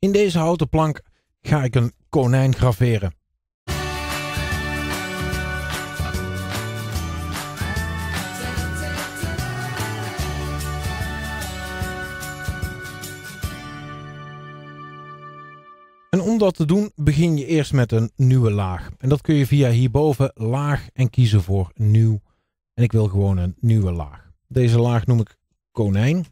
In deze houten plank ga ik een konijn graveren. En om dat te doen begin je eerst met een nieuwe laag. En dat kun je via hierboven laag en kiezen voor nieuw. En ik wil gewoon een nieuwe laag. Deze laag noem ik konijn.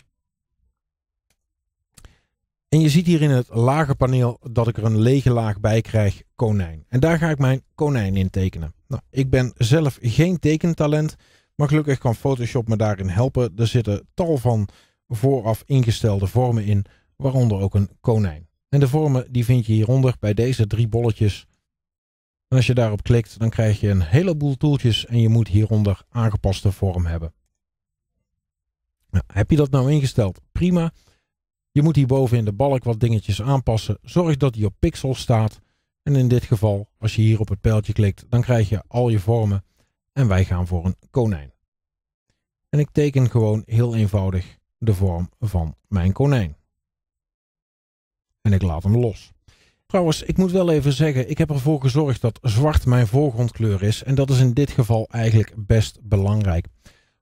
En je ziet hier in het lage paneel dat ik er een lege laag bij krijg konijn. En daar ga ik mijn konijn in tekenen. Nou, ik ben zelf geen tekentalent, maar gelukkig kan Photoshop me daarin helpen. Er zitten tal van vooraf ingestelde vormen in, waaronder ook een konijn. En de vormen die vind je hieronder bij deze drie bolletjes. En als je daarop klikt, dan krijg je een heleboel toeltjes en je moet hieronder aangepaste vorm hebben. Nou, heb je dat nou ingesteld? Prima. Je moet hierboven in de balk wat dingetjes aanpassen. Zorg dat die op pixels staat. En in dit geval, als je hier op het pijltje klikt, dan krijg je al je vormen. En wij gaan voor een konijn. En ik teken gewoon heel eenvoudig de vorm van mijn konijn. En ik laat hem los. Trouwens, ik moet wel even zeggen, ik heb ervoor gezorgd dat zwart mijn voorgrondkleur is. En dat is in dit geval eigenlijk best belangrijk.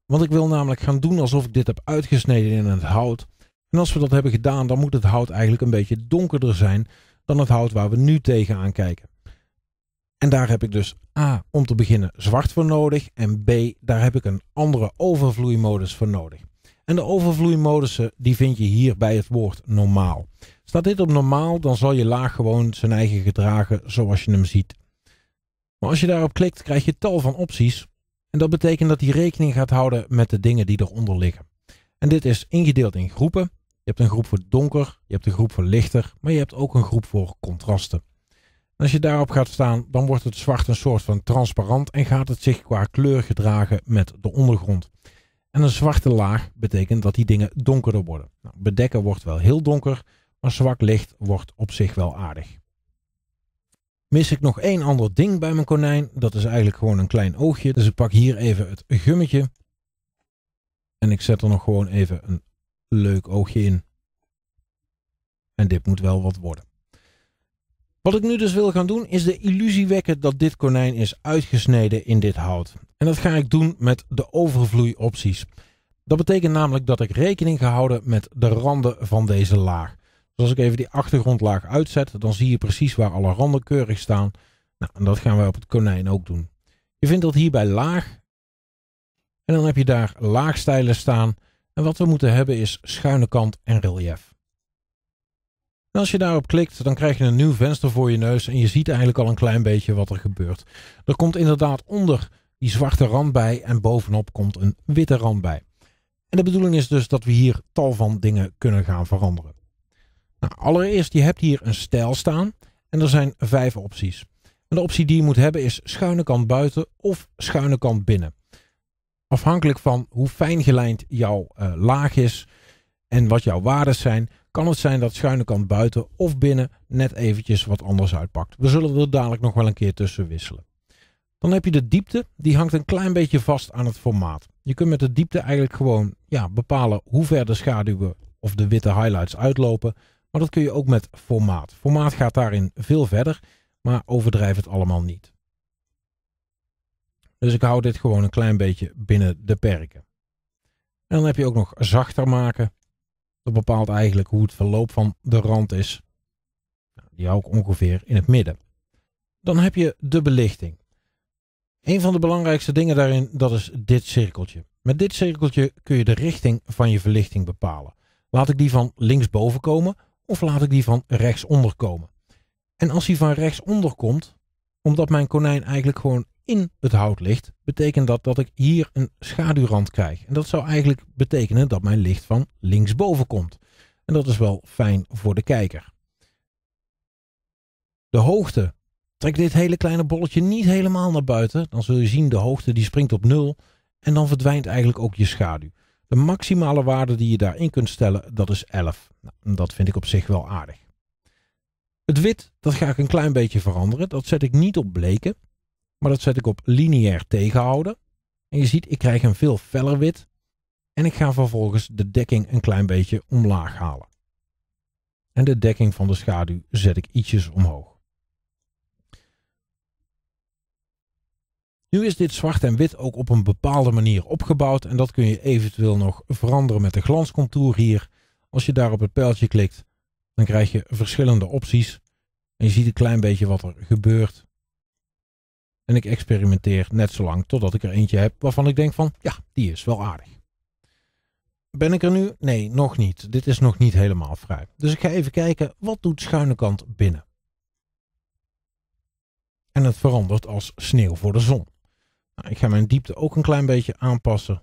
Want ik wil namelijk gaan doen alsof ik dit heb uitgesneden in het hout. En als we dat hebben gedaan, dan moet het hout eigenlijk een beetje donkerder zijn dan het hout waar we nu tegenaan kijken. En daar heb ik dus A, om te beginnen zwart voor nodig. En B, daar heb ik een andere overvloeimodus voor nodig. En de overvloeimodussen die vind je hier bij het woord normaal. Staat dit op normaal, dan zal je laag gewoon zijn eigen gedragen zoals je hem ziet. Maar als je daarop klikt, krijg je tal van opties. En dat betekent dat hij rekening gaat houden met de dingen die eronder liggen. En dit is ingedeeld in groepen. Je hebt een groep voor donker, je hebt een groep voor lichter, maar je hebt ook een groep voor contrasten. En als je daarop gaat staan, dan wordt het zwart een soort van transparant en gaat het zich qua kleur gedragen met de ondergrond. En een zwarte laag betekent dat die dingen donkerder worden. Nou, bedekken wordt wel heel donker, maar zwak licht wordt op zich wel aardig. Mis ik nog één ander ding bij mijn konijn, dat is eigenlijk gewoon een klein oogje. Dus ik pak hier even het gummetje en ik zet er nog gewoon even een leuk oogje in. En dit moet wel wat worden. Wat ik nu dus wil gaan doen is de illusie wekken dat dit konijn is uitgesneden in dit hout. En dat ga ik doen met de opties. Dat betekent namelijk dat ik rekening ga houden met de randen van deze laag. Dus als ik even die achtergrondlaag uitzet, dan zie je precies waar alle randen keurig staan. Nou, en dat gaan wij op het konijn ook doen. Je vindt dat hier bij laag en dan heb je daar laagstijlen staan. En wat we moeten hebben is schuine kant en relief. En als je daarop klikt, dan krijg je een nieuw venster voor je neus en je ziet eigenlijk al een klein beetje wat er gebeurt. Er komt inderdaad onder die zwarte rand bij en bovenop komt een witte rand bij. En de bedoeling is dus dat we hier tal van dingen kunnen gaan veranderen. Nou, allereerst, je hebt hier een stijl staan en er zijn vijf opties. de optie die je moet hebben is schuine kant buiten of schuine kant binnen afhankelijk van hoe fijn gelijnd jouw eh, laag is en wat jouw waardes zijn, kan het zijn dat schuine kant buiten of binnen net eventjes wat anders uitpakt. We zullen er dadelijk nog wel een keer tussen wisselen. Dan heb je de diepte, die hangt een klein beetje vast aan het formaat. Je kunt met de diepte eigenlijk gewoon ja, bepalen hoe ver de schaduwen of de witte highlights uitlopen. Maar dat kun je ook met formaat. Formaat gaat daarin veel verder, maar overdrijf het allemaal niet. Dus ik hou dit gewoon een klein beetje binnen de perken. En dan heb je ook nog zachter maken. Dat bepaalt eigenlijk hoe het verloop van de rand is. Nou, die hou ik ongeveer in het midden. Dan heb je de belichting. Een van de belangrijkste dingen daarin, dat is dit cirkeltje. Met dit cirkeltje kun je de richting van je verlichting bepalen. Laat ik die van linksboven komen of laat ik die van rechtsonder komen? En als die van rechtsonder komt, omdat mijn konijn eigenlijk gewoon in het hout ligt, betekent dat dat ik hier een schaduwrand krijg. En dat zou eigenlijk betekenen dat mijn licht van linksboven komt. En dat is wel fijn voor de kijker. De hoogte. Trek dit hele kleine bolletje niet helemaal naar buiten. Dan zul je zien de hoogte die springt op nul. En dan verdwijnt eigenlijk ook je schaduw. De maximale waarde die je daarin kunt stellen, dat is 11. Nou, dat vind ik op zich wel aardig. Het wit, dat ga ik een klein beetje veranderen. Dat zet ik niet op bleken. Maar dat zet ik op lineair tegenhouden. En je ziet, ik krijg een veel feller wit. En ik ga vervolgens de dekking een klein beetje omlaag halen. En de dekking van de schaduw zet ik ietsjes omhoog. Nu is dit zwart en wit ook op een bepaalde manier opgebouwd. En dat kun je eventueel nog veranderen met de glanscontour hier. Als je daar op het pijltje klikt, dan krijg je verschillende opties. En je ziet een klein beetje wat er gebeurt. En ik experimenteer net zo lang totdat ik er eentje heb waarvan ik denk van ja, die is wel aardig. Ben ik er nu? Nee, nog niet. Dit is nog niet helemaal vrij. Dus ik ga even kijken wat doet schuine kant binnen. En het verandert als sneeuw voor de zon. Nou, ik ga mijn diepte ook een klein beetje aanpassen.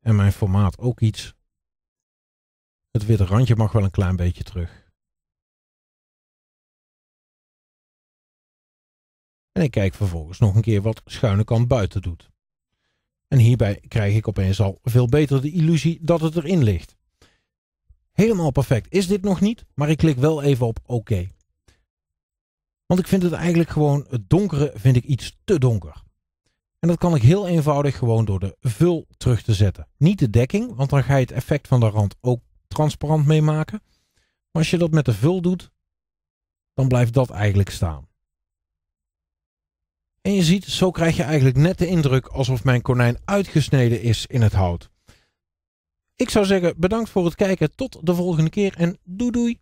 En mijn formaat ook iets. Het witte randje mag wel een klein beetje terug. En ik kijk vervolgens nog een keer wat schuine kant buiten doet. En hierbij krijg ik opeens al veel beter de illusie dat het erin ligt. Helemaal perfect is dit nog niet, maar ik klik wel even op OK. Want ik vind het eigenlijk gewoon, het donkere vind ik iets te donker. En dat kan ik heel eenvoudig gewoon door de vul terug te zetten. Niet de dekking, want dan ga je het effect van de rand ook transparant mee maken. Maar als je dat met de vul doet, dan blijft dat eigenlijk staan. En je ziet, zo krijg je eigenlijk net de indruk alsof mijn konijn uitgesneden is in het hout. Ik zou zeggen, bedankt voor het kijken, tot de volgende keer en doei doei!